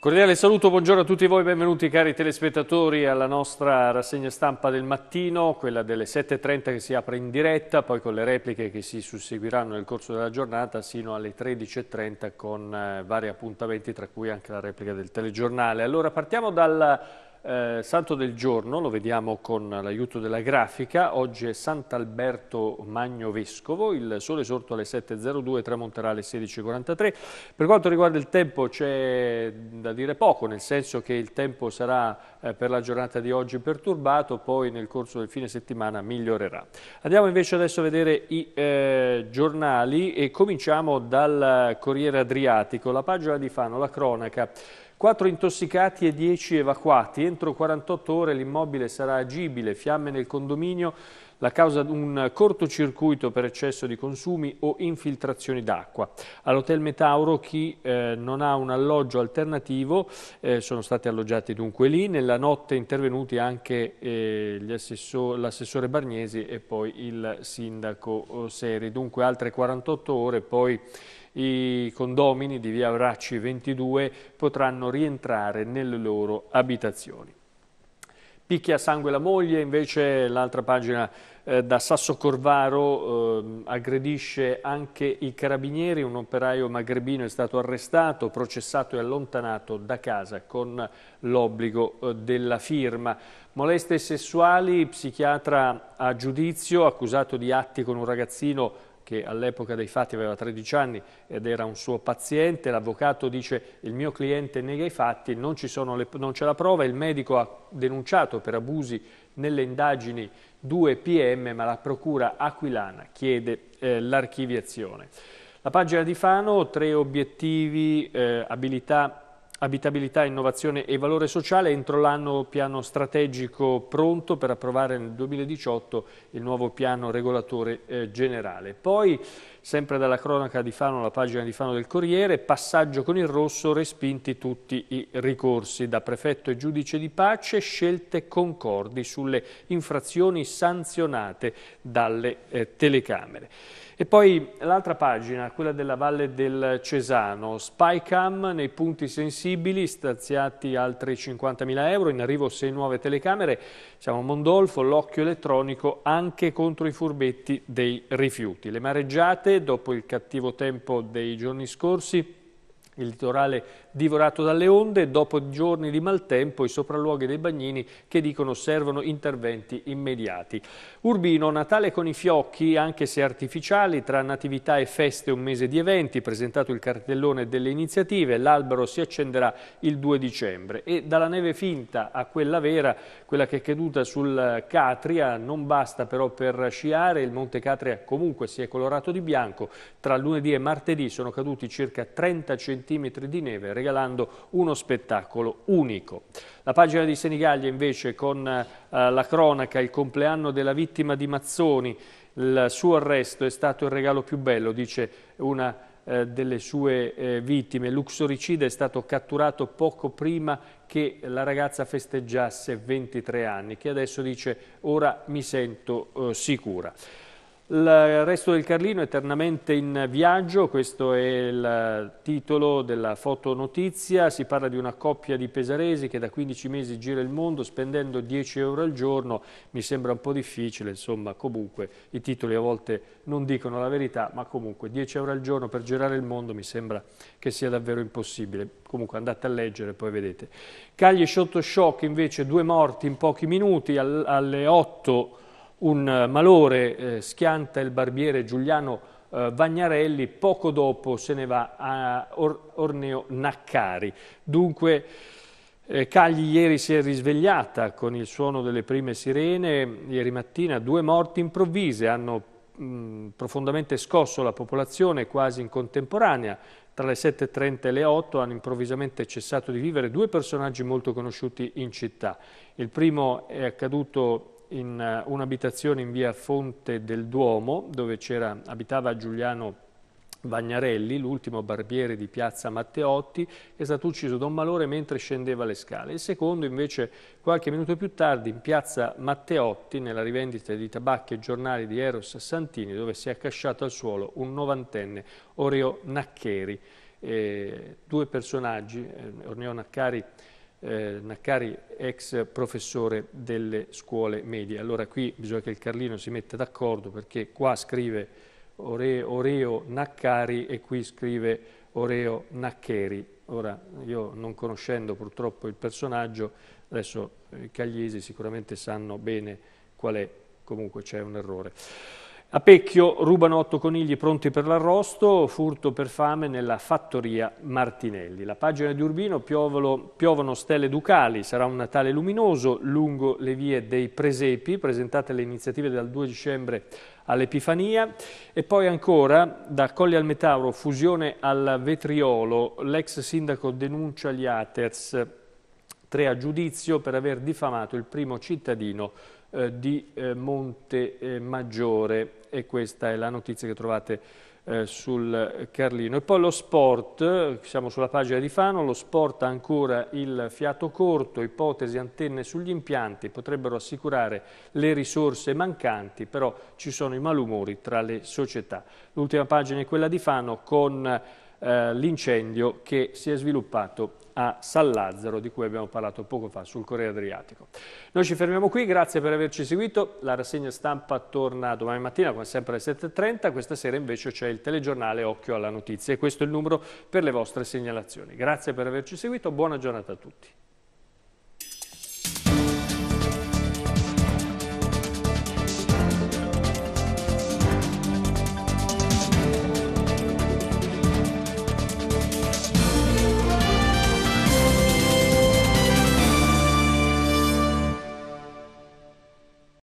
Cordiale saluto, buongiorno a tutti voi, benvenuti cari telespettatori alla nostra rassegna stampa del mattino, quella delle 7.30 che si apre in diretta, poi con le repliche che si susseguiranno nel corso della giornata sino alle 13.30 con eh, vari appuntamenti tra cui anche la replica del telegiornale. Allora partiamo dal eh, santo del giorno, lo vediamo con l'aiuto della grafica, oggi è Sant'Alberto Magno Vescovo, il sole sorto alle 7.02, tramonterà alle 16.43. Per quanto riguarda il tempo c'è da dire poco, nel senso che il tempo sarà eh, per la giornata di oggi perturbato, poi nel corso del fine settimana migliorerà. Andiamo invece adesso a vedere i eh, giornali e cominciamo dal Corriere Adriatico, la pagina di Fano, la cronaca. 4 intossicati e 10 evacuati. Entro 48 ore l'immobile sarà agibile, fiamme nel condominio la causa di un cortocircuito per eccesso di consumi o infiltrazioni d'acqua. All'Hotel Metauro chi eh, non ha un alloggio alternativo eh, sono stati alloggiati dunque lì, nella notte intervenuti anche eh, l'assessore Bargnesi e poi il sindaco eh, Seri, dunque altre 48 ore poi i condomini di via Bracci 22 potranno rientrare nelle loro abitazioni picchia a sangue la moglie, invece l'altra pagina eh, da Sasso Corvaro eh, aggredisce anche i carabinieri, un operaio magrebino è stato arrestato, processato e allontanato da casa con l'obbligo eh, della firma. Moleste sessuali, psichiatra a giudizio, accusato di atti con un ragazzino che all'epoca dei fatti aveva 13 anni ed era un suo paziente, l'avvocato dice il mio cliente nega i fatti, non, le, non c'è la prova, il medico ha denunciato per abusi nelle indagini 2 PM, ma la procura aquilana chiede eh, l'archiviazione. La pagina di Fano, tre obiettivi, eh, abilità Abitabilità, innovazione e valore sociale. Entro l'anno piano strategico pronto per approvare nel 2018 il nuovo piano regolatore eh, generale. Poi, sempre dalla cronaca di Fano, la pagina di Fano del Corriere, passaggio con il rosso, respinti tutti i ricorsi. Da prefetto e giudice di pace, scelte concordi sulle infrazioni sanzionate dalle eh, telecamere. E poi l'altra pagina, quella della Valle del Cesano, Spycam nei punti sensibili, stanziati altri 50.000 euro, in arrivo 6 nuove telecamere, siamo a Mondolfo, l'occhio elettronico anche contro i furbetti dei rifiuti. Le mareggiate, dopo il cattivo tempo dei giorni scorsi, il litorale divorato dalle onde dopo giorni di maltempo i sopralluoghi dei bagnini che dicono servono interventi immediati. Urbino, Natale con i fiocchi, anche se artificiali, tra natività e feste un mese di eventi, presentato il cartellone delle iniziative, l'albero si accenderà il 2 dicembre e dalla neve finta a quella vera, quella che è caduta sul Catria, non basta però per sciare, il Monte Catria comunque si è colorato di bianco, tra lunedì e martedì sono caduti circa 30 cm di neve, regalando uno spettacolo unico. La pagina di Senigallia invece con eh, la cronaca, il compleanno della vittima di Mazzoni, il suo arresto è stato il regalo più bello, dice una eh, delle sue eh, vittime. Luxoricida è stato catturato poco prima che la ragazza festeggiasse 23 anni, che adesso dice ora mi sento eh, sicura. Il resto del Carlino eternamente in viaggio, questo è il titolo della fotonotizia, si parla di una coppia di pesaresi che da 15 mesi gira il mondo spendendo 10 euro al giorno, mi sembra un po' difficile, insomma comunque i titoli a volte non dicono la verità, ma comunque 10 euro al giorno per girare il mondo mi sembra che sia davvero impossibile, comunque andate a leggere e poi vedete. Cagli sotto shock invece due morti in pochi minuti alle 8 un eh, malore eh, schianta il barbiere Giuliano eh, Vagnarelli, poco dopo se ne va a Or Orneo Naccari. Dunque eh, Cagli ieri si è risvegliata con il suono delle prime sirene, ieri mattina due morti improvvise hanno mh, profondamente scosso la popolazione quasi in contemporanea, tra le 7.30 e le 8 hanno improvvisamente cessato di vivere due personaggi molto conosciuti in città. Il primo è accaduto in eh, un'abitazione in via Fonte del Duomo, dove abitava Giuliano Vagnarelli, l'ultimo barbiere di piazza Matteotti, è stato ucciso da un malore mentre scendeva le scale. Il secondo, invece, qualche minuto più tardi, in piazza Matteotti, nella rivendita di tabacchi e giornali di Eros Santini, dove si è accasciato al suolo un novantenne, Oreo Naccheri. Eh, due personaggi, eh, Orneo Naccari eh, Naccari, ex professore delle scuole medie. Allora qui bisogna che il Carlino si metta d'accordo perché qua scrive Ore, Oreo Naccari e qui scrive Oreo Naccheri. Ora, io non conoscendo purtroppo il personaggio, adesso i cagliesi sicuramente sanno bene qual è, comunque c'è un errore. A Pecchio rubano otto conigli pronti per l'arrosto, furto per fame nella fattoria Martinelli. La pagina di Urbino piovolo, piovono stelle ducali, sarà un Natale luminoso lungo le vie dei presepi, presentate le iniziative dal 2 dicembre all'Epifania e poi ancora da Colli al Metauro, fusione al vetriolo, l'ex sindaco denuncia gli Aters, tre a giudizio per aver diffamato il primo cittadino eh, di eh, Monte eh, Maggiore e questa è la notizia che trovate eh, sul Carlino. E poi lo sport, siamo sulla pagina di Fano, lo sport ha ancora il fiato corto, ipotesi antenne sugli impianti potrebbero assicurare le risorse mancanti, però ci sono i malumori tra le società. L'ultima pagina è quella di Fano con eh, l'incendio che si è sviluppato a San Lazzaro, di cui abbiamo parlato poco fa sul Corriere Adriatico. Noi ci fermiamo qui, grazie per averci seguito. La rassegna stampa torna domani mattina, come sempre alle 7.30. Questa sera invece c'è il telegiornale Occhio alla Notizia e questo è il numero per le vostre segnalazioni. Grazie per averci seguito, buona giornata a tutti.